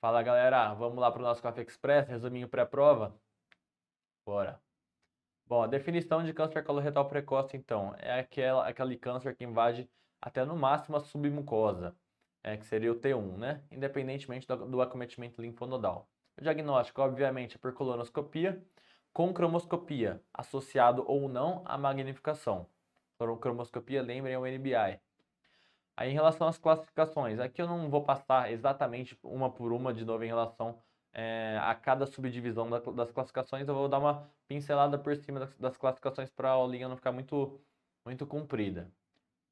Fala galera, vamos lá para o nosso Café Express, resuminho pré-prova? Bora! Bom, a definição de câncer coloretal precoce, então, é aquela, aquele câncer que invade até no máximo a submucosa, é, que seria o T1, né? Independentemente do, do acometimento linfonodal. O diagnóstico, obviamente, é por colonoscopia, com cromoscopia, associado ou não à magnificação. Cromoscopia, lembrem, é o NBI. Aí, em relação às classificações, aqui eu não vou passar exatamente uma por uma de novo em relação é, a cada subdivisão da, das classificações, eu vou dar uma pincelada por cima das, das classificações para a aulinha não ficar muito, muito comprida.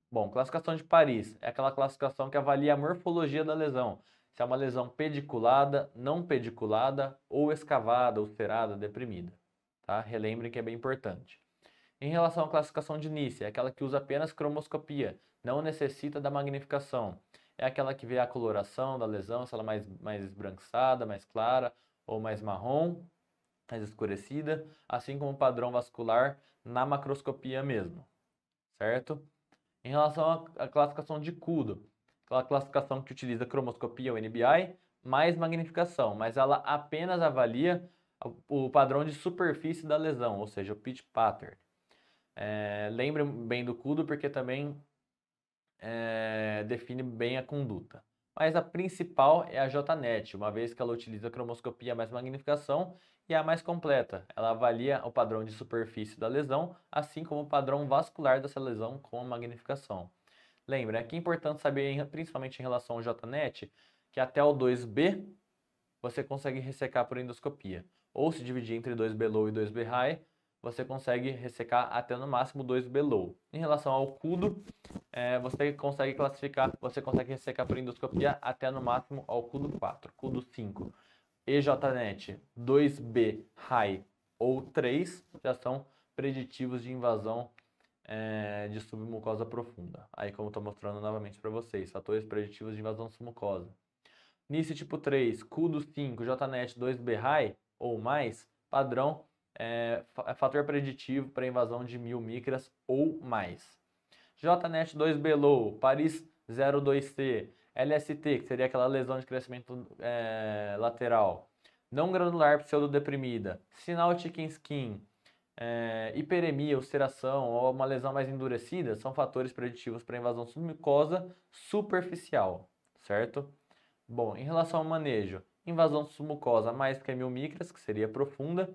Bom, classificação de Paris é aquela classificação que avalia a morfologia da lesão. Se é uma lesão pediculada, não pediculada ou escavada, ulcerada, deprimida. Tá? Relembrem que é bem importante. Em relação à classificação de Nice, é aquela que usa apenas cromoscopia, não necessita da magnificação. É aquela que vê a coloração da lesão, se ela é mais, mais esbranquiçada, mais clara ou mais marrom, mais escurecida, assim como o padrão vascular na macroscopia mesmo, certo? Em relação à classificação de é aquela classificação que utiliza cromoscopia ou NBI, mais magnificação, mas ela apenas avalia o padrão de superfície da lesão, ou seja, o pitch pattern. É, lembre bem do CUDO porque também é, define bem a conduta. Mas a principal é a JNET, uma vez que ela utiliza a cromoscopia mais magnificação e é a mais completa. Ela avalia o padrão de superfície da lesão, assim como o padrão vascular dessa lesão com a magnificação. Lembra né, que é importante saber, principalmente em relação ao JNET, que até o 2B você consegue ressecar por endoscopia, ou se dividir entre 2B low e 2B high, você consegue ressecar até no máximo 2 below. Em relação ao cudo, é, você consegue classificar, você consegue ressecar por endoscopia até no máximo ao cudo 4, cudo 5. EJNet 2B high ou 3 já são preditivos de invasão é, de submucosa profunda. Aí como estou mostrando novamente para vocês, fatores preditivos de invasão submucosa. NICE tipo 3, CUDO 5, JNET 2B high ou mais, padrão é, é, fator preditivo para invasão de mil micras ou mais. JNet 2 Below, Paris 02C, LST, que seria aquela lesão de crescimento é, lateral, não granular pseudodeprimida, sinal chicken skin, é, hiperemia, ulceração ou uma lesão mais endurecida são fatores preditivos para invasão submucosa superficial, certo? Bom, em relação ao manejo, invasão submucosa mais que mil micras, que seria profunda,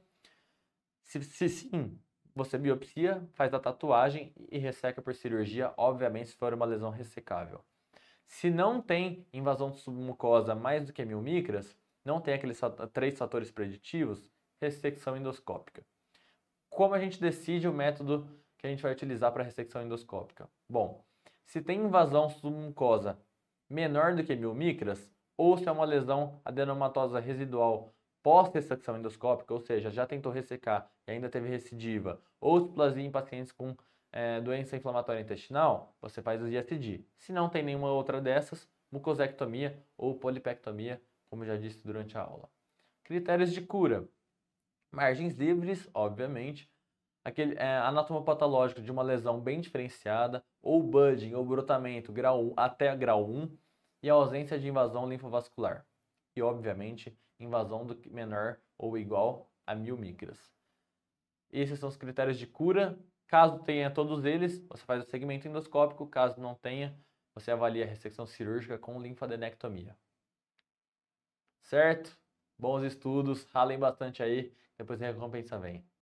se, se sim, você biopsia, faz a tatuagem e resseca por cirurgia, obviamente se for uma lesão ressecável. Se não tem invasão de submucosa mais do que mil micras, não tem aqueles três fatores preditivos, ressecção endoscópica. Como a gente decide o método que a gente vai utilizar para ressecção endoscópica? Bom, se tem invasão submucosa menor do que mil micras, ou se é uma lesão adenomatosa residual pós-ressecção endoscópica, ou seja, já tentou ressecar e ainda teve recidiva, ou displasia em pacientes com é, doença inflamatória intestinal, você faz o ISD. Se não tem nenhuma outra dessas, mucosectomia ou polipectomia, como já disse durante a aula. Critérios de cura. Margens livres, obviamente. Aquele é, de uma lesão bem diferenciada, ou budding, ou brotamento, grau 1, até grau 1, e a ausência de invasão linfovascular. E, obviamente, invasão do menor ou igual a mil micras. Esses são os critérios de cura. Caso tenha todos eles, você faz o segmento endoscópico. Caso não tenha, você avalia a ressecção cirúrgica com linfadenectomia. Certo? Bons estudos, ralem bastante aí, depois a recompensa vem.